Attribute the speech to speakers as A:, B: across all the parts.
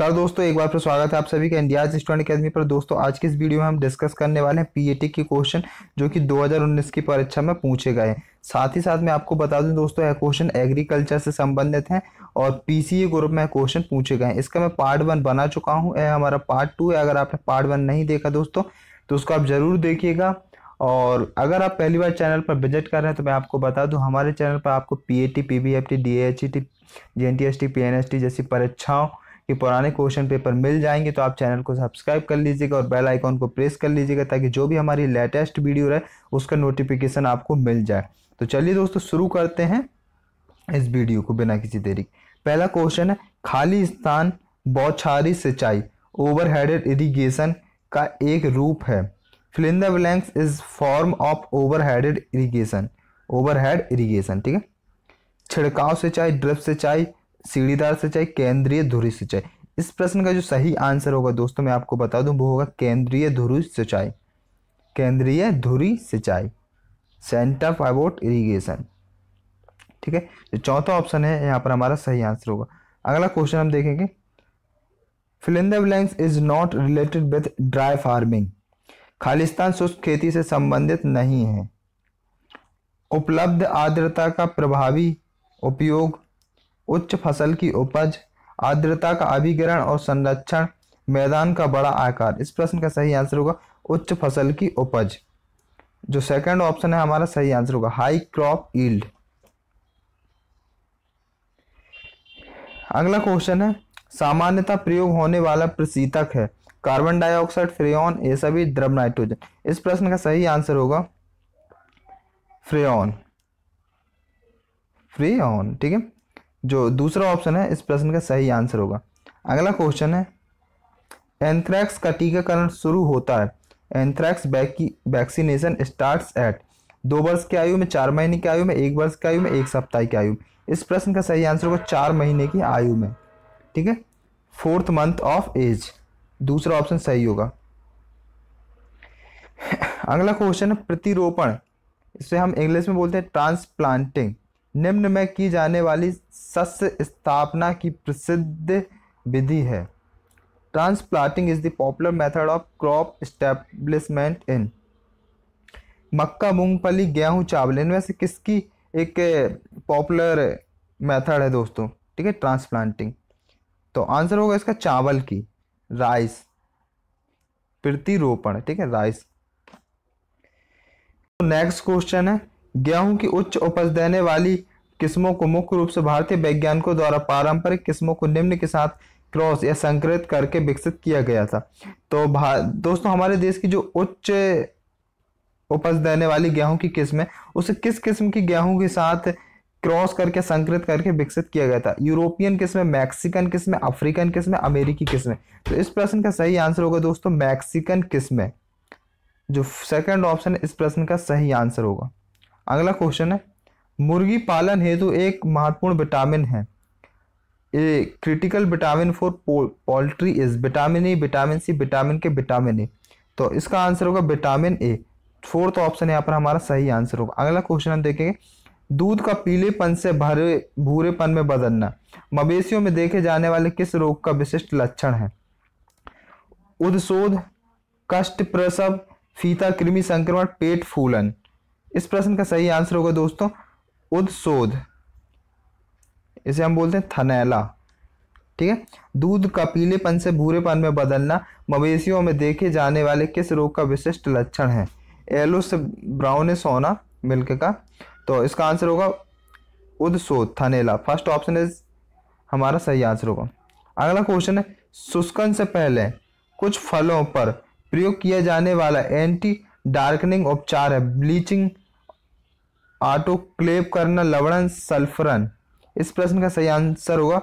A: नमस्कार दोस्तों एक बार फिर स्वागत है आप सभी का इंडियाज स्टूडेंट अकेदमी पर दोस्तों आज के इस वीडियो में हम डिस्कस करने वाले हैं पीएटी e के क्वेश्चन जो कि 2019 की परीक्षा में पूछे गए हैं साथ ही साथ मैं आपको बता दूं दोस्तों यह क्वेश्चन एग्रीकल्चर से संबंधित है और पीसीए ग्रुप e में क्वेश्चन पूछे गए हैं इसका मैं पार्ट वन बना चुका हूँ यह हमारा पार्ट टू है अगर आपने पार्ट वन नहीं देखा दोस्तों तो उसको आप ज़रूर देखिएगा और अगर आप पहली बार चैनल पर विजिट कर रहे हैं तो मैं आपको बता दूं हमारे चैनल पर आपको P A T P B F T D H E T J N T S T P N S T जैसी परीक्षाओं के पुराने क्वेश्चन पेपर मिल जाएंगे तो आप चैनल को सब्सक्राइब कर लीजिएगा और बेल आइकॉन को प्रेस कर लीजिएगा ताकि जो भी हमारी लेटेस्ट वीडियो रहे उसका नोटिफिकेशन आपको मिल जाए तो चलिए दोस्तों शुरू करते हैं इस वीडियो को बिना किसी देरी पहला क्वेश्चन है खाली स्थान बौछारी सिंचाई ओवरहेडेड इरीगेशन का एक रूप है filling blanks is form of overheaded over overhead irrigation ठीक है छिड़काव सिंचाई ड्रिप सिंचाई सीढ़ीदार सिंचाई केंद्रीय धुरी सिंचाई इस प्रश्न का जो सही आंसर होगा दोस्तों मैं आपको बता दूं वो होगा केंद्रीय धुरी सिंचाई केंद्रीय धुरी सिंचाई सेंटर फाइवोट इरीगेशन ठीक है जो तो चौथा ऑप्शन है यहाँ पर हमारा सही आंसर होगा अगला क्वेश्चन हम देखेंगे filling blanks is not related with dry farming खालिस्तान शुष्क खेती से संबंधित नहीं है उपलब्ध आर्द्रता का प्रभावी उपयोग उच्च फसल की उपज आर्द्रता का अभिग्रहण और संरक्षण मैदान का बड़ा आकार इस प्रश्न का सही आंसर होगा उच्च फसल की उपज जो सेकंड ऑप्शन है हमारा सही आंसर होगा हाई क्रॉप ईल्ड अगला क्वेश्चन है सामान्यता प्रयोग होने वाला प्रशीतक है कार्बन डाइऑक्साइड फ्रेन ये सभी द्रव नाइट्रोजन इस प्रश्न का सही आंसर होगा फ्रेन फ्रेन ठीक है जो दूसरा ऑप्शन है इस प्रश्न का सही आंसर होगा अगला क्वेश्चन है एंथ्रैक्स का टीकाकरण शुरू होता है एंथ्रैक्स वैक्सीनेशन स्टार्ट्स एट दो वर्ष की आयु में चार महीने की आयु में एक वर्ष की आयु में एक सप्ताह की आयु इस प्रश्न का सही आंसर होगा चार महीने की आयु में ठीक है फोर्थ मंथ ऑफ एज दूसरा ऑप्शन सही होगा अगला क्वेश्चन है प्रतिरोपण इसे हम इंग्लिश में बोलते हैं ट्रांसप्लांटिंग निम्न में की जाने वाली सस्य स्थापना की प्रसिद्ध विधि है transplanting is the popular method of crop establishment in मक्का मूंगफली गेहूं चावल इनमें से किसकी एक पॉपुलर मेथड है दोस्तों ठीक है ट्रांसप्लांटिंग तो आंसर होगा इसका चावल की राइस प्रतिरोपण ठीक है राइस नेक्स्ट क्वेश्चन है गेहूं की उच्च उपज देने वाली किस्मों को मुख्य रूप से भारतीय वैज्ञानिकों द्वारा पारंपरिक किस्मों को निम्न के साथ क्रॉस या संकृत करके विकसित किया गया था तो दोस्तों हमारे देश की जो उच्च उपज देने वाली गेहूं की किस्म है उसे किस किस्म की गेहूं के साथ क्रॉस करके संकृत करके विकसित किया गया था यूरोपियन किस्म मैक्सिकन किस्म अफ्रीकन किस्म अमेरिकी किस्में तो इस प्रश्न का सही आंसर होगा दोस्तों मैक्सिकन किस्में जो सेकंड ऑप्शन इस प्रश्न का सही आंसर होगा अगला क्वेश्चन है मुर्गी पालन हेतु एक महत्वपूर्ण विटामिन है a critical vitamin for poultry is vitamin A vitamin C vitamin K vitamin A तो इसका आंसर होगा विटामिन ए फोर्थ ऑप्शन यहाँ पर हमारा सही आंसर होगा अगला क्वेश्चन हम देखेंगे दूध का पीलेपन से भरे भूरेपन में बदलना मवेशियों में देखे जाने वाले किस रोग का विशिष्ट लक्षण है उदशोध कष्ट प्रसव फीता कृमि संक्रमण पेट फूलन इस प्रश्न का सही आंसर होगा दोस्तों उदशोध इसे हम बोलते हैं थनैला ठीक है दूध का पीलेपन से भूरेपन में बदलना मवेशियों में देखे जाने वाले किस रोग का विशिष्ट लक्षण है एलो से ब्राउन होना मिल्क का तो इसका आंसर होगा उदशोध थनेला फर्स्ट ऑप्शन इज हमारा सही आंसर होगा अगला क्वेश्चन है शुष्कन से पहले कुछ फलों पर प्रयोग किया जाने वाला एंटी डार्कनिंग उपचार है ब्लीचिंग क्लेप करना लवणन सल्फरन इस प्रश्न का सही आंसर होगा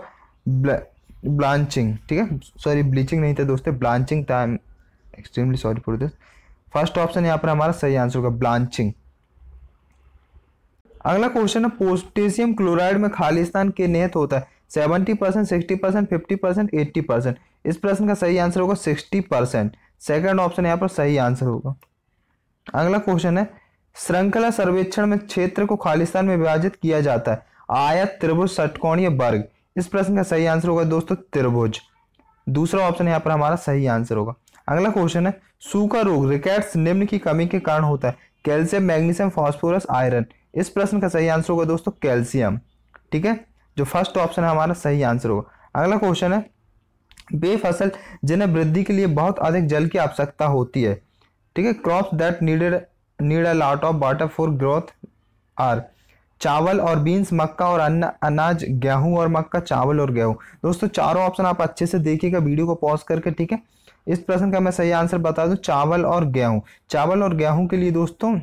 A: ब्लांचिंग ठीक है सॉरी ब्लीचिंग नहीं था दोस्तों ब्लांचिंग था extremely sorry for this first option यहाँ पर हमारा सही आंसर होगा ब्लांचिंग अगला क्वेश्चन है पोटेशियम क्लोराइड में खालिस्तान के निहित होता है seventy percent sixty percent fifty percent eighty percent इस प्रश्न का सही आंसर होगा सिक्सटी परसेंट सेकेंड ऑप्शन यहाँ पर सही आंसर होगा अगला क्वेश्चन है श्रृंखला सर्वेक्षण में क्षेत्र को खालिस्तान में विभाजित किया जाता है आयत त्रिभुज षटकोणीय वर्ग इस प्रश्न का सही आंसर होगा दोस्तों त्रिभुज दूसरा ऑप्शन यहाँ पर हमारा सही आंसर होगा अगला क्वेश्चन है सूखा रोग रिकेट्स निम्न की कमी के कारण होता है कैल्शियम मैग्नीशियम फॉस्फोरस आयरन इस प्रश्न का सही आंसर होगा दोस्तों कैल्शियम ठीक है जो फर्स्ट ऑप्शन है हमारा सही आंसर होगा अगला क्वेश्चन है बेफसल फसल जिन्हें वृद्धि के लिए बहुत अधिक जल की आवश्यकता होती है ठीक है crop that needed need a lot of water for growth are चावल और बीन्स मक्का और अन्न अनाज गेहूं और मक्का चावल और गेहूं दोस्तों चारों ऑप्शन आप अच्छे से देखिएगा वीडियो को पॉज करके ठीक है इस प्रश्न का मैं सही आंसर बता दूं चावल और गेहूं चावल और गेहूं के लिए दोस्तों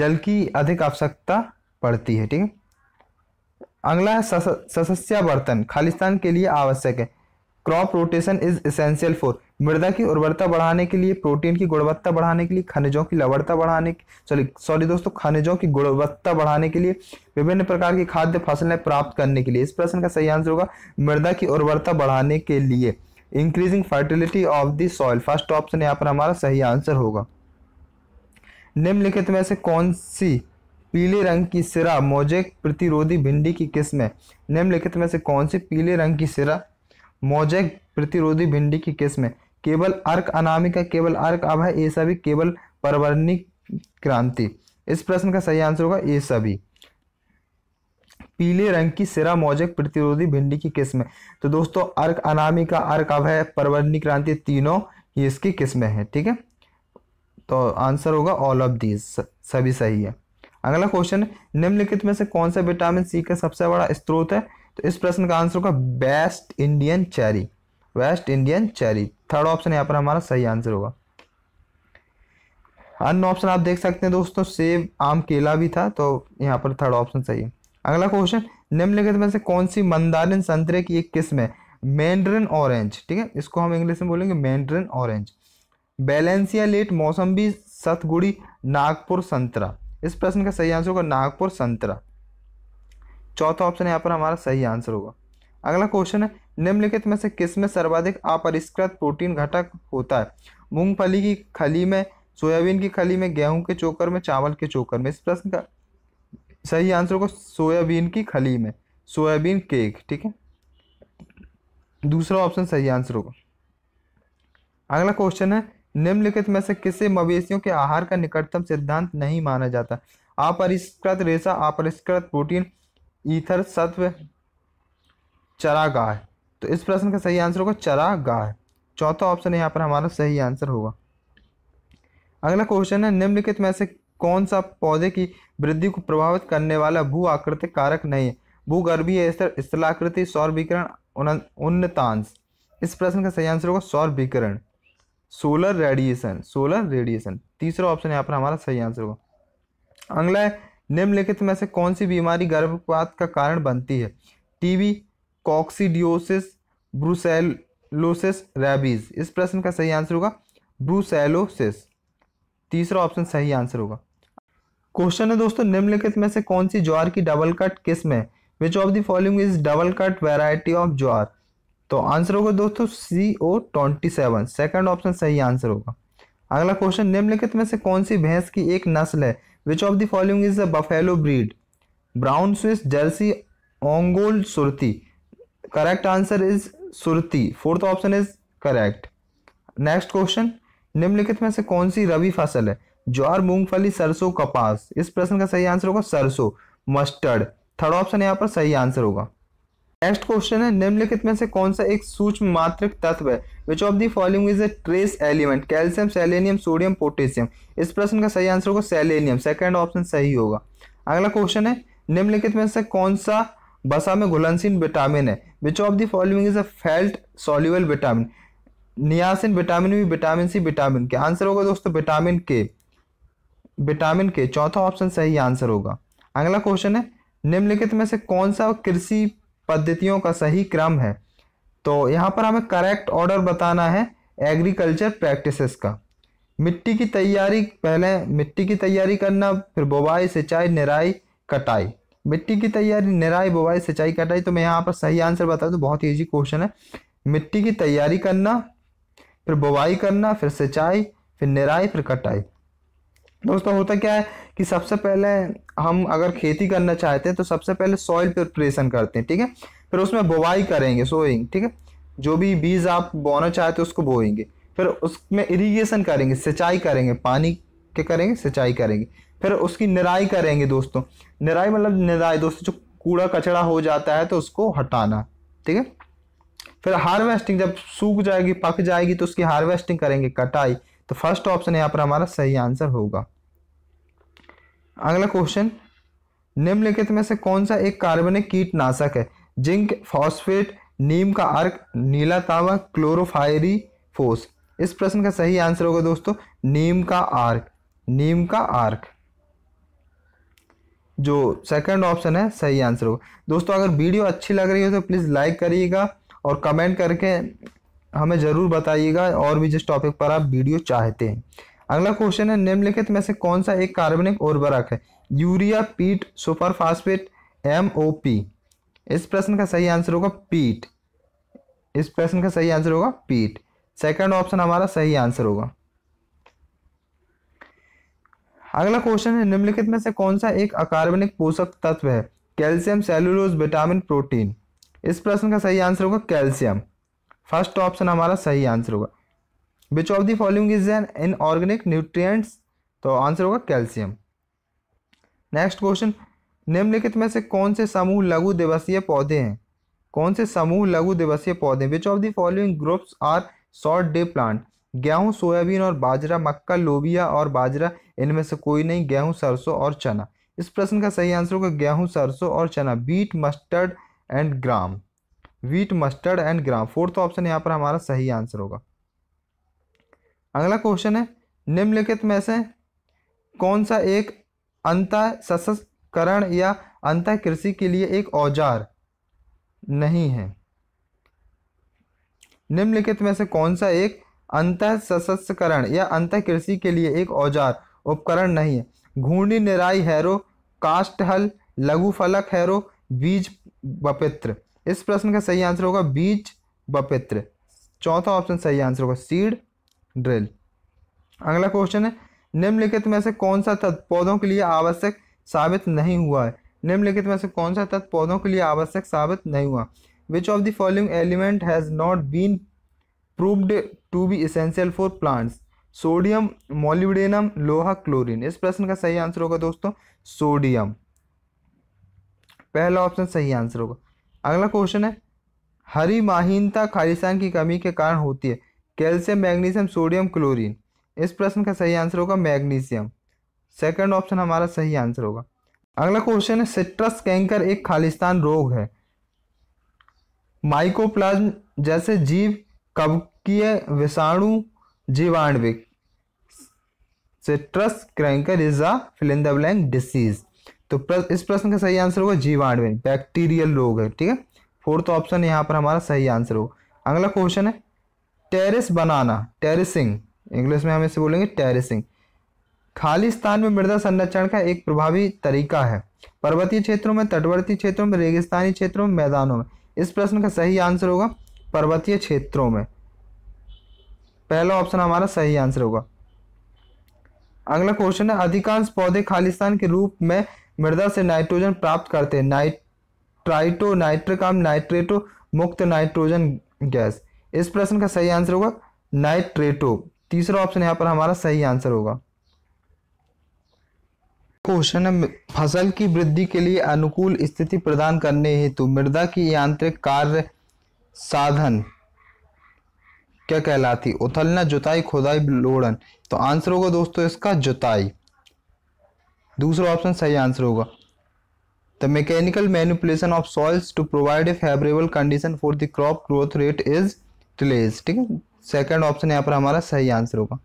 A: जल की अधिक आवश्यकता पड़ती है ठीक है अगला है सस, सस्या बर्तन खालिस्तान के लिए आवश्यक है crop rotation is essential for मृदा की उर्वरता बढ़ाने के लिए प्रोटीन की गुणवत्ता बढ़ाने के लिए खनिजों की लवड़ता बढ़ाने सॉरी सॉरी दोस्तों खनिजों की गुणवत्ता बढ़ाने के लिए विभिन्न प्रकार की खाद्य फसलें प्राप्त करने के लिए इस प्रश्न का सही आंसर होगा मृदा की उर्वरता बढ़ाने के लिए increasing fertility of the soil first option यहाँ पर हमारा सही आंसर होगा निम्नलिखित में से कौन सी पीले रंग की सिरा मोजेक प्रतिरोधी भिंडी की किस्म है निम्नलिखित में से कौन सी पीले रंग की सिरा मोजेक प्रतिरोधी भिंडी की किस्म केवल अर्क अनामिका केवल अर्क अभ है ये सभी केवल परवर्णी क्रांति इस प्रश्न का सही आंसर होगा ये सभी पीले रंग की सिरा मोजेक प्रतिरोधी भिंडी की किस्म तो दोस्तों अर्क अनामिका अर्क अभय परवर्णी क्रांति तीनों ये इसकी किस्में हैं ठीक है तो आंसर होगा ऑल ऑफ दीज सभी सही है अगला क्वेश्चन निम्नलिखित में से कौन सा विटामिन सी का सबसे बड़ा स्त्रोत है तो इस प्रश्न का आंसर होगा best Indian cherry west Indian cherry third option यहाँ पर हमारा सही आंसर होगा अन्य ऑप्शन आप देख सकते हैं दोस्तों सेब आम केला भी था तो यहाँ पर थर्ड ऑप्शन सही है अगला क्वेश्चन निम्नलिखित में से कौन सी मंदारिन संतरे की एक किस्म है मैंड्रिन ऑरेंज ठीक है इसको हम इंग्लिश में बोलेंगे मैंड्रिन ऑरेंज बैलेंसिया लेट मौसम्बी सतगुड़ी नागपुर संतरा इस प्रश्न का सही आंसर होगा नागपुर संतरा चौथा ऑप्शन यहाँ पर हमारा सही आंसर होगा अगला क्वेश्चन है निम्नलिखित में से किस में सर्वाधिक अपरिष्कृत प्रोटीन घटक होता है मूंगफली की खली में सोयाबीन की खली में गेहूं के चोकर में चावल के चोकर में इस प्रश्न का सही आंसर होगा सोयाबीन की खली में सोयाबीन केक ठीक है दूसरा ऑप्शन सही आंसर होगा अगला क्वेश्चन है निम्नलिखित में से किसे मवेशियों के आहार का निकटतम सिद्धांत नहीं माना जाता अपरिष्कृत रेशा अपरिष्कृत प्रोटीन ईथर सत्व चरागाह तो इस प्रश्न का सही आंसर होगा चरागाह चौथा ऑप्शन यहाँ पर हमारा सही आंसर होगा अगला क्वेश्चन है निम्नलिखित में से कौन सा पौधे की वृद्धि को प्रभावित करने वाला भू आकृतिक कारक नहीं है भूगर्भीय स्तर स्थलाकृति सौर विकरण उन्नतांश इस प्रश्न का सही आंसर होगा सौर विकरण सोलर रेडिएशन सोलर रेडिएशन तीसरा ऑप्शन यहाँ पर हमारा सही आंसर होगा अगला है निम्नलिखित में से कौन सी बीमारी गर्भपात का कारण बनती है टीवी कॉक्सीडियोसिस ब्रूसेलोसिस रेबीज इस प्रश्न का सही आंसर होगा ब्रूसेलोसिस तीसरा ऑप्शन सही आंसर होगा क्वेश्चन है दोस्तों निम्नलिखित में से कौन सी ज्वार की डबल कट किस्म है which of the following is double cut variety of jowar तो आंसर होगा दोस्तों C O twenty seven second option सही आंसर होगा अगला क्वेश्चन निम्नलिखित में से कौन सी भैंस की एक नस्ल है which of the following is the buffalo breed Brown Swiss Jersey Ongole Surti correct answer is Surti fourth option is correct next question निम्नलिखित में से कौन सी रबी फसल है ज्वार मूंगफली सरसों कपास इस प्रश्न का सही आंसर होगा सरसों मस्टर्ड थर्ड ऑप्शन यहाँ पर सही आंसर होगा नेक्स्ट क्वेश्चन है निम्नलिखित में से कौन सा एक सूक्ष्म मात्रक तत्व है which of the following is a trace element calcium selenium sodium potassium इस प्रश्न का सही आंसर होगा सेलेनियम सेकंड ऑप्शन सही होगा अगला क्वेश्चन है निम्नलिखित में से कौन सा बसा में घुलनशील विटामिन है which of the following is a fat soluble vitamin niacin vitamin B vitamin C vitamin K answer होगा दोस्तों विटामिन के विटामिन के चौथा ऑप्शन सही आंसर होगा अगला क्वेश्चन है निम्नलिखित में से कौन सा कृषि पद्धतियों का सही क्रम है तो यहाँ पर हमें करेक्ट ऑर्डर बताना है एग्रीकल्चर प्रैक्टिसेस का मिट्टी की तैयारी पहले मिट्टी की तैयारी करना फिर बुवाई सिंचाई निराई कटाई मिट्टी की तैयारी निराई बुवाई सिंचाई कटाई तो मैं यहाँ पर सही आंसर बता दूँ बहुत ईजी क्वेश्चन है मिट्टी की तैयारी करना फिर बुवाई करना फिर सिंचाई फिर निराई फिर कटाई दोस्तों होता क्या है कि सबसे पहले हम अगर खेती करना चाहते हैं तो सबसे पहले सॉइल प्रिपरेशन करते हैं ठीक है फिर उसमें बोवाई करेंगे सोइंग ठीक है जो भी बीज आप बोना चाहते हो उसको बोएंगे फिर उसमें इरीगेशन करेंगे सिंचाई करेंगे पानी के करेंगे सिंचाई करेंगे फिर उसकी निराई करेंगे दोस्तों निराई मतलब निराई दोस्तों जो कूड़ा कचड़ा हो जाता है तो उसको हटाना ठीक है फिर हार्वेस्टिंग जब सूख जाएगी पक जाएगी तो उसकी हार्वेस्टिंग करेंगे कटाई तो फर्स्ट ऑप्शन यहाँ पर हमारा सही आंसर होगा अगला क्वेश्चन निम्नलिखित में से कौन सा एक कार्बनिक कीटनाशक है जिंक फॉस्फेट नीम का अर्क नीला तावा क्लोरोफायरी फोस इस प्रश्न का सही आंसर होगा दोस्तों नीम का आर्क नीम का आर्क जो सेकंड ऑप्शन है सही आंसर होगा दोस्तों अगर वीडियो अच्छी लग रही हो तो प्लीज़ लाइक करिएगा और कमेंट करके हमें ज़रूर बताइएगा और भी जिस टॉपिक पर आप वीडियो चाहते हैं अगला क्वेश्चन है निम्नलिखित में से कौन सा एक कार्बनिक उर्वरक है urea peat super phosphate M O P इस प्रश्न का सही आंसर होगा पीट इस प्रश्न का सही आंसर होगा पीट सेकंड ऑप्शन हमारा सही आंसर होगा अगला क्वेश्चन है निम्नलिखित में से कौन सा एक अकार्बनिक पोषक तत्व है कैल्शियम सेलुलोज विटामिन प्रोटीन इस प्रश्न का सही आंसर होगा कैल्शियम फर्स्ट ऑप्शन हमारा सही आंसर होगा which of the following is an inorganic nutrients तो आंसर होगा कैल्शियम नेक्स्ट क्वेश्चन निम्नलिखित में से कौन से समूह लघु दिवसीय पौधे हैं कौन से समूह लघु दिवसीय पौधे which of the following groups are short day plant गेहूं सोयाबीन और बाजरा मक्का लोबिया और बाजरा इनमें से कोई नहीं गेहूं सरसों और चना इस प्रश्न का सही आंसर होगा गेहूं सरसों और चना wheat mustard and gram wheat mustard and gram fourth option यहाँ पर हमारा सही आंसर होगा अगला क्वेश्चन है निम्नलिखित में से कौन सा एक अंत सशस्करण या अंत कृषि के लिए एक औजार नहीं है निम्नलिखित में से कौन सा एक अंत सशस्करण या अंत कृषि के लिए एक औजार उपकरण नहीं है घूर्णी निराई हैरो कास्ट हल लघु फलक हैरो बीज बपित्र इस प्रश्न का सही आंसर होगा बीज बपित्र चौथा ऑप्शन सही आंसर होगा सीड ड्रिल अगला क्वेश्चन है निम्नलिखित में से कौन सा तत्व पौधों के लिए आवश्यक साबित नहीं हुआ है निम्नलिखित में से कौन सा तत्व पौधों के लिए आवश्यक साबित नहीं हुआ which of the following element has not been proved to be essential for plants sodium molybdenum लोहा क्लोरीन इस प्रश्न का सही आंसर होगा दोस्तों सोडियम पहला ऑप्शन सही आंसर होगा अगला क्वेश्चन है हरी माहीनता खालिस्तान की कमी के कारण होती है कैल्शियम मैग्नीशियम सोडियम क्लोरीन इस प्रश्न का सही आंसर होगा मैग्नीशियम सेकंड ऑप्शन हमारा सही आंसर होगा अगला क्वेश्चन है सिट्रस कैंकर एक खालिस्तान रोग है माइकोप्लाज्म जैसे जीव कवकीय विषाणु जीवाणविक citrus canker is a fill in the blank disease तो इस प्रश्न का सही आंसर होगा जीवाणु बैक्टीरियल रोग है ठीक है फोर्थ ऑप्शन यहाँ पर हमारा सही आंसर होगा अगला क्वेश्चन है टेरिस बनाना टेरिसिंग इंग्लिश में हम इसे बोलेंगे टेरिसिंग खालिस्तान में मृदा संरक्षण का एक प्रभावी तरीका है पर्वतीय क्षेत्रों में तटवर्ती क्षेत्रों में रेगिस्तानी क्षेत्रों में मैदानों में इस प्रश्न का सही आंसर होगा पर्वतीय क्षेत्रों में पहला ऑप्शन हमारा सही आंसर होगा अगला क्वेश्चन है अधिकांश पौधे खालिस्तान के रूप में मृदा से नाइट्रोजन प्राप्त करते हैं नाइट्राइटो ट्राइटो नाइट्रिक नाइट्रेटो मुक्त नाइट्रोजन गैस इस प्रश्न का सही आंसर होगा नाइट्रेटो तीसरा ऑप्शन यहाँ पर हमारा सही आंसर होगा क्वेश्चन है फसल की वृद्धि के लिए अनुकूल स्थिति प्रदान करने हेतु मृदा की यांत्रिक कार्य साधन क्या कहलाती उथलना जुताई खुदाई लोड़न तो आंसर होगा दोस्तों इसका जुताई दूसरा ऑप्शन सही आंसर होगा the mechanical manipulation of soils to provide a favourable condition for the crop growth rate is is ठीक है सेकंड ऑप्शन यहाँ पर हमारा सही आंसर होगा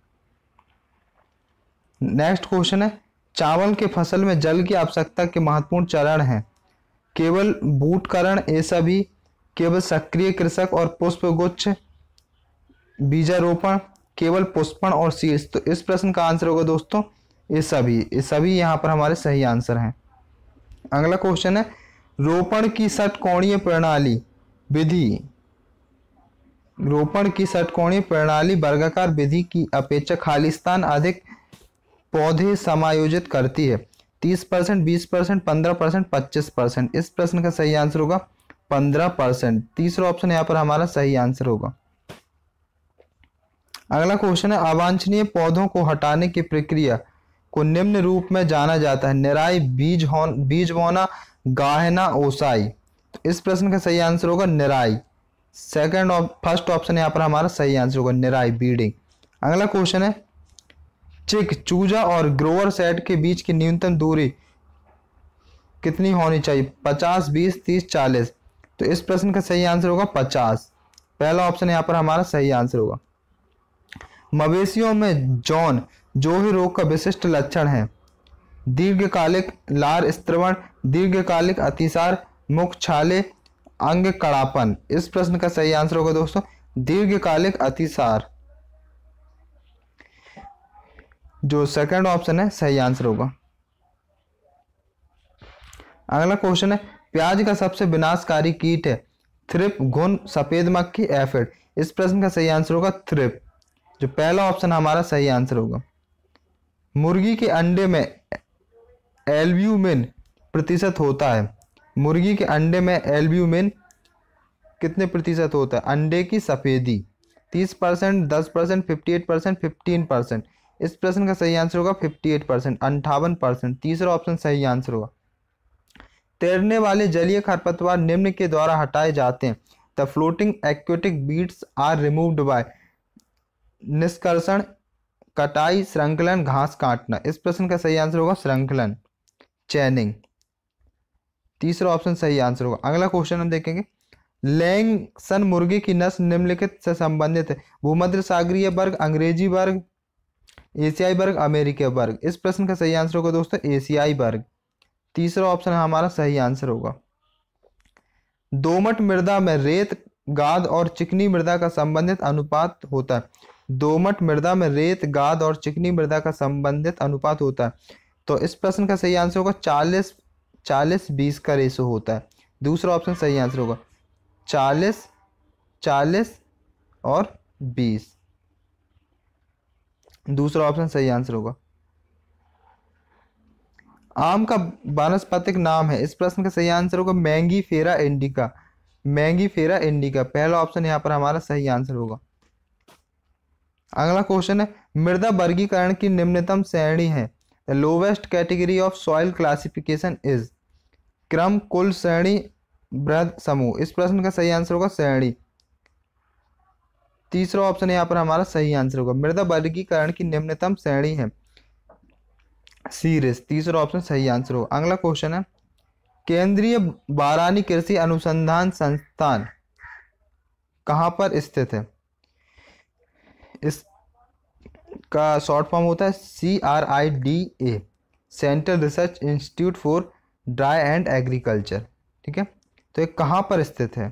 A: नेक्स्ट क्वेश्चन है चावल के फसल में जल की आवश्यकता के महत्वपूर्ण चरण हैं केवल बूटकरण ये सभी केवल सक्रिय कृषक और पुष्प गुच्छ बीजारोपण केवल पुष्पण और शीर्ष तो इस प्रश्न का आंसर होगा दोस्तों ये सभी ये सभी यहाँ पर हमारे सही आंसर हैं अगला क्वेश्चन है रोपण की सट कोणीय प्रणाली विधि रोपण की षटकोणीय प्रणाली वर्गाकार विधि की अपेक्षा खालिस्तान अधिक पौधे समायोजित करती है तीस परसेंट बीस परसेंट पंद्रह परसेंट पच्चीस परसेंट इस प्रश्न का सही आंसर होगा पंद्रह परसेंट तीसरा ऑप्शन यहाँ पर हमारा सही आंसर होगा अगला क्वेश्चन है अवांछनीय पौधों को हटाने की प्रक्रिया को निम्न रूप में जाना जाता है निराई बीज हो बीज बोना गाहना ओसाई तो इस प्रश्न का सही आंसर होगा निराई सेकंड फर्स्ट ऑप्शन यहाँ पर हमारा सही आंसर होगा निराई बीडिंग अगला क्वेश्चन है चिक चूजा और ग्रोवर सेट के बीच की न्यूनतम दूरी कितनी होनी चाहिए पचास बीस तीस चालीस तो इस प्रश्न का सही आंसर होगा पचास पहला ऑप्शन यहाँ पर हमारा सही आंसर होगा मवेशियों में जॉन जो ही रोग का विशिष्ट लक्षण है दीर्घकालिक लार स्त्रवण दीर्घकालिक अतिसार मुख छाले अंग कड़ापन इस प्रश्न का सही आंसर होगा दोस्तों दीर्घकालिक अतिसार जो सेकंड ऑप्शन है सही आंसर होगा अगला क्वेश्चन है प्याज का सबसे विनाशकारी कीट है थ्रिप घुन सफेद मक्खी एफिड इस प्रश्न का सही आंसर होगा थ्रिप जो पहला ऑप्शन हमारा सही आंसर होगा मुर्गी के अंडे में एल्ब्यूमिन प्रतिशत होता है मुर्गी के अंडे में एल्ब्यूमिन कितने प्रतिशत होता है अंडे की सफ़ेदी तीस परसेंट दस percent fifty eight percent fifteen percent इस प्रश्न का सही आंसर होगा फिफ्टी एट परसेंट अंठावन परसेंट तीसरा ऑप्शन सही आंसर होगा तैरने वाले जलीय खरपतवार निम्न के द्वारा हटाए जाते हैं the floating aquatic weeds are removed by निष्कर्षण कटाई श्रृंखलन घास काटना इस प्रश्न का सही आंसर होगा श्रृंखलन चैनिंग तीसरा ऑप्शन सही आंसर होगा अगला क्वेश्चन हम देखेंगे लैंगसन मुर्गी की नस्ल निम्नलिखित से संबंधित है भूमध्य सागरीय वर्ग अंग्रेजी वर्ग एशियाई वर्ग अमेरिकी वर्ग इस प्रश्न का सही आंसर होगा दोस्तों एशियाई वर्ग तीसरा ऑप्शन हमारा सही आंसर होगा दोमट मृदा में रेत गाद और चिकनी मृदा का संबंधित अनुपात होता है दोमट मृदा में रेत गाद और चिकनी मृदा का संबंधित अनुपात होता है तो इस प्रश्न का सही आंसर होगा चालीस चालीस बीस का रेशो होता है दूसरा ऑप्शन सही आंसर होगा चालीस चालीस और बीस दूसरा ऑप्शन सही आंसर होगा आम का वानस्पतिक नाम है इस प्रश्न का सही आंसर होगा mangifera indica mangifera indica पहला ऑप्शन यहां पर हमारा सही आंसर होगा अगला क्वेश्चन है मृदा वर्गीकरण की निम्नतम श्रेणी है The lowest category of soil classification is क्रम कुल श्रेणी बृहद समूह इस प्रश्न का सही आंसर होगा श्रेणी तीसरा ऑप्शन यहाँ पर हमारा सही आंसर होगा मृदा वर्गीकरण की निम्नतम श्रेणी है सीरिस तीसरा ऑप्शन सही आंसर होगा अगला क्वेश्चन है केंद्रीय बारानी कृषि अनुसंधान संस्थान कहाँ पर स्थित है इस का शॉर्ट फॉर्म होता है C R I D A central research institute for dry and agriculture ठीक है तो ये कहाँ पर स्थित है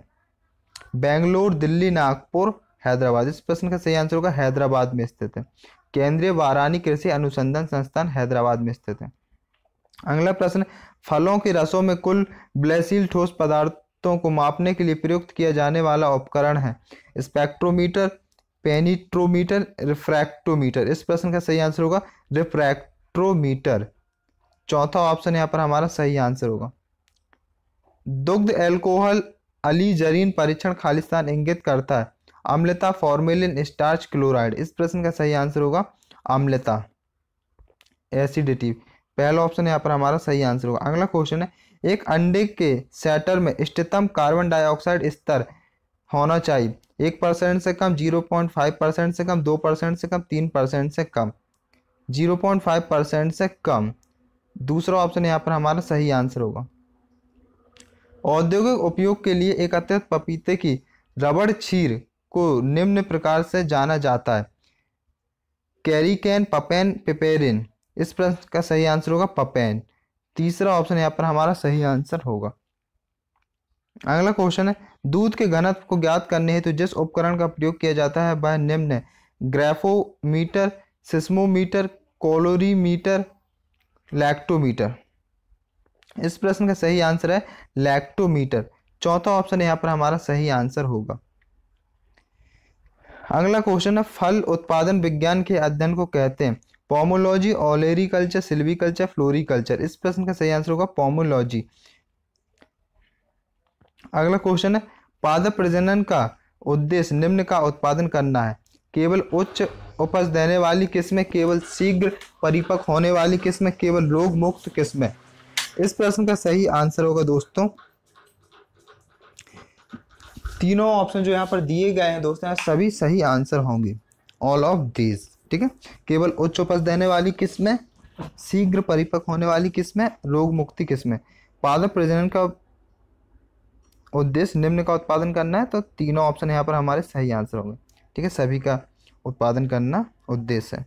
A: बेंगलोर दिल्ली नागपुर हैदराबाद इस प्रश्न का सही आंसर होगा हैदराबाद में स्थित है केंद्रीय वारानी कृषि अनुसंधान संस्थान हैदराबाद में स्थित है अगला प्रश्न फलों की रसों में कुल ब्लैसिल ठोस पदार्थों को मापने के लिए प्रयुक्त किया जाने वाला उपकरण है स्पेक्ट्रोमीटर पेनिट्रोमीटर रिफ्रैक्टोमीटर इस प्रश्न का सही आंसर होगा रिफ्रैक्ट्रोमीटर चौथा ऑप्शन यहाँ पर हमारा सही आंसर होगा दुग्ध एल्कोहल अलीजरीन परीक्षण खालिस्तान इंगित करता है अम्लता फॉर्मेलिन स्टार्च क्लोराइड इस प्रश्न का सही आंसर होगा अम्लता एसिडिटी पहला ऑप्शन यहाँ पर हमारा सही आंसर होगा अगला क्वेश्चन है एक अंडे के सेटर में इष्टतम कार्बन डाइऑक्साइड स्तर होना चाहिए एक परसेंट से कम जीरो पॉइंट फाइव परसेंट से कम दो परसेंट से कम तीन परसेंट से कम जीरो पॉइंट फाइव परसेंट से कम दूसरा ऑप्शन यहाँ पर हमारा सही आंसर होगा औद्योगिक उपयोग के लिए अत्यंत पपीते की रबड़ छीर को निम्न प्रकार से जाना जाता है कैरिकेन पपेन पिपेरिन इस प्रश्न का सही आंसर होगा पपेन तीसरा ऑप्शन यहाँ पर हमारा सही आंसर होगा अगला क्वेश्चन है दूध के घनत्व को ज्ञात करने हेतु तो जिस उपकरण का प्रयोग किया जाता है वह निम्न है सिस्मोमीटर कोलोरीमीटर लैक्टोमीटर इस प्रश्न का सही आंसर है लैक्टोमीटर चौथा ऑप्शन यहाँ पर हमारा सही आंसर होगा अगला क्वेश्चन है फल उत्पादन विज्ञान के अध्ययन को कहते हैं पॉमोलॉजी ऑलेरिकल्चर सिल्वीकल्चर फ्लोरिकल्चर इस प्रश्न का सही आंसर होगा पॉमोलॉजी अगला क्वेश्चन है पादप प्रजनन का उद्देश्य निम्न का उत्पादन करना है केवल उच्च उपज देने वाली किस्में केवल शीघ्र परिपक्व होने वाली किस्में केवल रोग मुक्त किस्में इस प्रश्न का सही आंसर होगा दोस्तों तीनों ऑप्शन जो यहाँ पर दिए गए हैं दोस्तों यहाँ सभी सही आंसर होंगे ऑल ऑफ दीज ठीक है केवल उच्च उपज देने वाली किस्में शीघ्र परिपक्व होने वाली किस्में रोग मुक्ति किस्में पादप प्रजनन का उद्देश्य निम्न का उत्पादन करना है तो तीनों ऑप्शन यहाँ पर हमारे सही आंसर होंगे ठीक है सभी का उत्पादन करना उद्देश्य है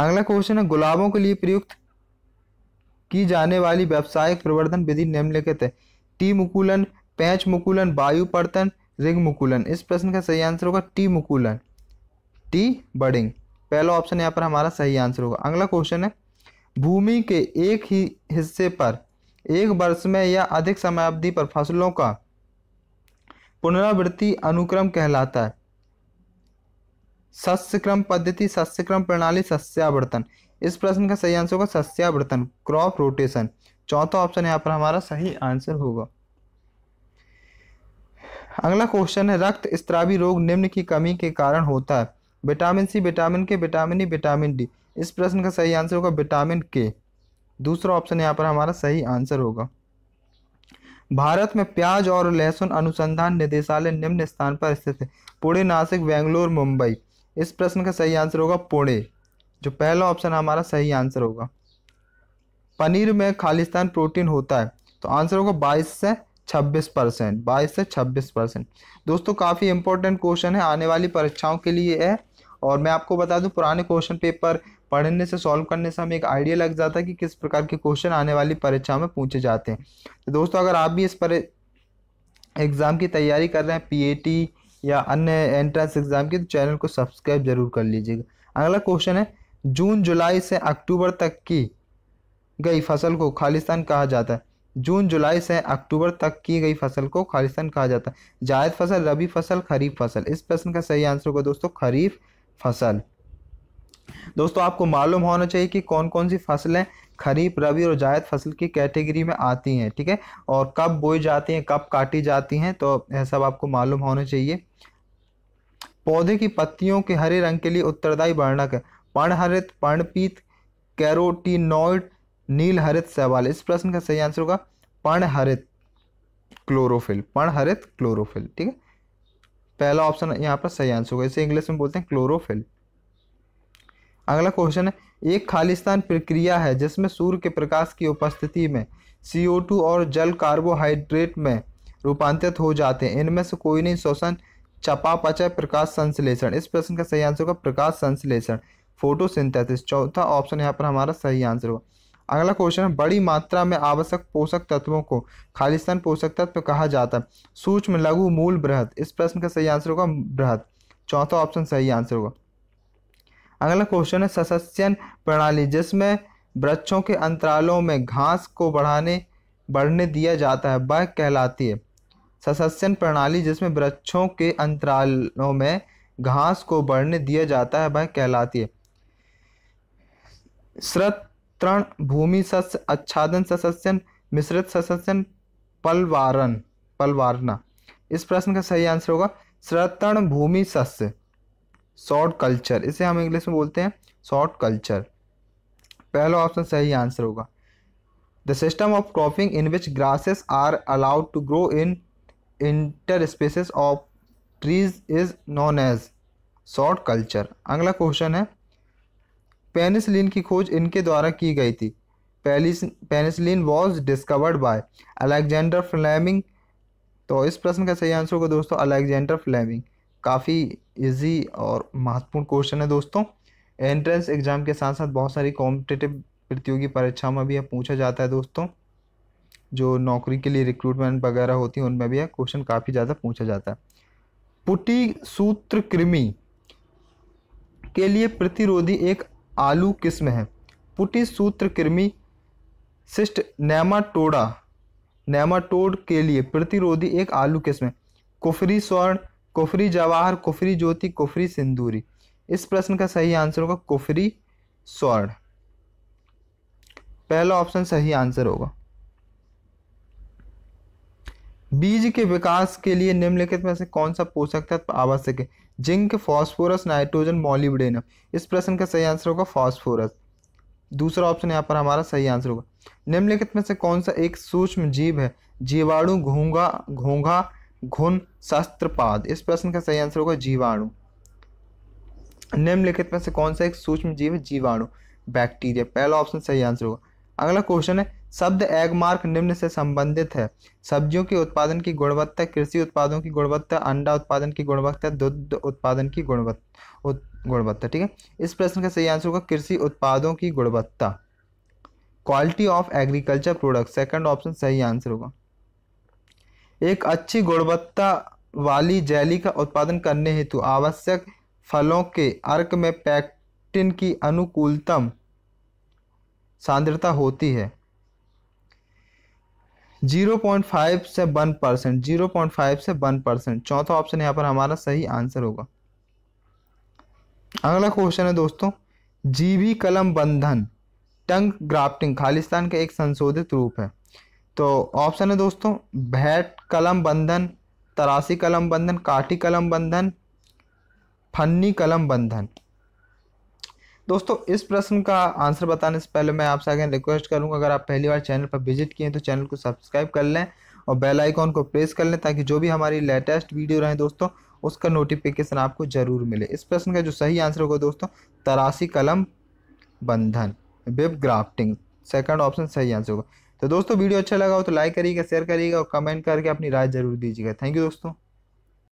A: अगला क्वेश्चन है गुलाबों के लिए प्रयुक्त की जाने वाली व्यावसायिक प्रवर्धन विधि निम्नलिखित है टी मुकुलन पैंच मुकुलन वायु पर्तन रिंग मुकुलन इस प्रश्न का सही आंसर होगा टी मुकुलन टी बडिंग पहला ऑप्शन यहाँ पर हमारा सही आंसर होगा अगला क्वेश्चन है भूमि के एक ही हिस्से पर एक वर्ष में या अधिक समयावधि पर फसलों का पुनरावृत्ति अनुक्रम कहलाता है सस्यक्रम पद्धति सस्यक्रम प्रणाली सस्यावर्तन इस प्रश्न का सही आंसर होगा सस्यावर्तन क्रॉप रोटेशन चौथा ऑप्शन यहाँ पर हमारा सही आंसर होगा अगला क्वेश्चन है रक्त स्त्रावी रोग निम्न की कमी के कारण होता है vitamin C vitamin K vitamin E vitamin D इस प्रश्न का सही आंसर होगा विटामिन के दूसरा ऑप्शन यहाँ पर हमारा सही आंसर होगा भारत में प्याज और लहसुन अनुसंधान निदेशालय निम्न स्थान पर स्थित है पुणे नासिक बेंगलोर मुंबई इस प्रश्न का सही आंसर होगा पुणे जो पहला ऑप्शन हमारा सही आंसर होगा पनीर में खालिस्तान प्रोटीन होता है तो आंसर होगा बाईस से छब्बीस परसेंट बाईस से छब्बीस परसेंट दोस्तों काफ़ी इंपॉर्टेंट क्वेश्चन है आने वाली परीक्षाओं के लिए है और मैं आपको बता दूं पुराने क्वेश्चन पेपर पढ़ने से सॉल्व करने से हमें एक आइडिया लग जाता है कि किस प्रकार के क्वेश्चन आने वाली परीक्षा में पूछे जाते हैं तो दोस्तों अगर आप भी इस पर एग्ज़ाम की तैयारी कर रहे हैं पी या अन्य एंट्रेंस एग्ज़ाम की तो चैनल को सब्सक्राइब जरूर कर लीजिएगा अगला क्वेश्चन है जून जुलाई से अक्टूबर तक की गई फसल को खालिस्तान कहा जाता है जून जुलाई से अक्टूबर तक की गई फसल को खालिस्तान कहा जाता है जायद फसल रबी फसल खरीफ फसल इस प्रश्न का सही आंसर होगा दोस्तों खरीफ फसल दोस्तों आपको मालूम होना चाहिए कि कौन कौन सी फसलें खरीफ रबी और जायद फसल की कैटेगरी में आती हैं ठीक है और कब बोई जाती हैं कब काटी जाती हैं तो यह सब आपको मालूम होना चाहिए पौधे की पत्तियों के हरे रंग के लिए उत्तरदायी वर्णक है पर्णहरित पर्णपीत कैरोटीनोइड नील हरित सवाल इस प्रश्न का सही आंसर होगा पर्णहरित क्लोरोफिल पर्णहरित क्लोरोफिल ठीक है पहला ऑप्शन यहाँ पर सही आंसर होगा इसे इंग्लिश में बोलते हैं क्लोरोफिल अगला क्वेश्चन है एक खालिस्तान प्रक्रिया है जिसमें सूर्य के प्रकाश की उपस्थिति में टू और जल कार्बोहाइड्रेट में रूपांतरित हो जाते हैं इनमें से कोई नहीं शोषण चपापचय प्रकाश संश्लेषण इस प्रश्न का सही आंसर होगा प्रकाश संश्लेषण फोटोसिंथेसिस चौथा ऑप्शन यहाँ पर हमारा सही आंसर होगा अगला क्वेश्चन है बड़ी मात्रा में आवश्यक पोषक तत्वों को खालिस्तान पोषक तत्व कहा जाता है सूक्ष्म लघु मूल बृहद इस प्रश्न का सही आंसर होगा बृहद चौथा ऑप्शन सही आंसर होगा अगला क्वेश्चन है सस्यन प्रणाली जिसमें वृक्षों के अंतरालों में घास को बढ़ाने बढ़ने दिया जाता है वह कहलाती है सस्यन प्रणाली जिसमें वृक्षों के अंतरालों में घास को बढ़ने दिया जाता है वह कहलाती है श्रतृण भूमि सस्य आच्छादन सस्यन मिश्रित सस्यन पलवारन पलवारना इस प्रश्न का सही आंसर होगा श्रतृण भूमि सस्य शॉर्ट कल्चर इसे हम इंग्लिश में बोलते हैं शॉर्ट कल्चर पहला ऑप्शन सही आंसर होगा the system of cropping in which grasses are allowed to grow in inter spaces of trees is known as short culture अगला क्वेश्चन है पेनिसलिन की खोज इनके द्वारा की गई थी पेलिस penicillin was discovered by Alexander Fleming तो इस प्रश्न का सही आंसर होगा दोस्तों अलेक्जेंडर फ्लैमिंग काफ़ी इजी और महत्वपूर्ण क्वेश्चन है दोस्तों एंट्रेंस एग्ज़ाम के साथ साथ बहुत सारी कॉम्पिटेटिव प्रतियोगी परीक्षाओं में भी यह पूछा जाता है दोस्तों जो नौकरी के लिए रिक्रूटमेंट वगैरह होती है उनमें भी यह क्वेश्चन काफ़ी ज़्यादा पूछा जाता है पुटी सूत्र कृमि के लिए प्रतिरोधी एक आलू किस्म है पुटी सूत्र कृमि सिस्ट नेमाटोडा नेमाटोड के लिए प्रतिरोधी एक आलू किस्म है कुफरी स्वर्ण कुफरी जवाहर कुफरी ज्योति कुफरी सिंदूरी इस प्रश्न का सही आंसर होगा कुफरी स्वर्ण पहला ऑप्शन सही आंसर होगा बीज के विकास के लिए निम्नलिखित में से कौन सा पोषक तत्व आवश्यक है जिंक फास्फोरस नाइट्रोजन मॉलिब्डेनम इस प्रश्न का सही आंसर होगा फास्फोरस दूसरा ऑप्शन यहाँ पर हमारा सही आंसर होगा निम्नलिखित में से कौन सा एक सूक्ष्म जीव है जीवाणु घोंगा घोंघा घुन शस्त्रपाद इस प्रश्न का सही आंसर होगा जीवाणु निम्नलिखित में से कौन सा एक सूक्ष्म जीव जीवाणु बैक्टीरिया पहला ऑप्शन सही आंसर होगा अगला क्वेश्चन है शब्द एगमार्क निम्न से संबंधित है सब्जियों के उत्पादन की गुणवत्ता कृषि उत्पादों की गुणवत्ता अंडा उत्पादन की गुणवत्ता दुग्ध उत्पादन की गुणवत्ता गुणवत्ता ठीक है इस प्रश्न का सही आंसर होगा कृषि उत्पादों की गुणवत्ता quality of agriculture product second option सही आंसर होगा एक अच्छी गुणवत्ता वाली जैली का उत्पादन करने हेतु आवश्यक फलों के अर्क में पैक्टिन की अनुकूलतम सांद्रता होती है 0.5 से 1 परसेंट जीरो से 1 परसेंट चौथा ऑप्शन यहाँ पर हमारा सही आंसर होगा अगला क्वेश्चन है दोस्तों जीवी कलम बंधन टंग ग्राफ्टिंग खालिस्तान का एक संशोधित रूप है तो ऑप्शन है दोस्तों भैट कलम बंधन तरासी कलम बंधन काठी कलम बंधन फन्नी कलम बंधन दोस्तों इस प्रश्न का आंसर बताने से पहले मैं आपसे आगे रिक्वेस्ट करूंगा अगर आप पहली बार चैनल पर विजिट किए तो चैनल को सब्सक्राइब कर लें और बेल आइकॉन को प्रेस कर लें ताकि जो भी हमारी लेटेस्ट वीडियो रहें दोस्तों उसका नोटिफिकेशन आपको ज़रूर मिले इस प्रश्न का जो सही आंसर होगा दोस्तों तरासी कलम बंधन वेब ग्राफ्टिंग सेकंड ऑप्शन सही आंसर होगा तो दोस्तों वीडियो अच्छा लगा हो तो लाइक करिएगा शेयर करिएगा और कमेंट करके अपनी राय जरूर दीजिएगा थैंक यू दोस्तों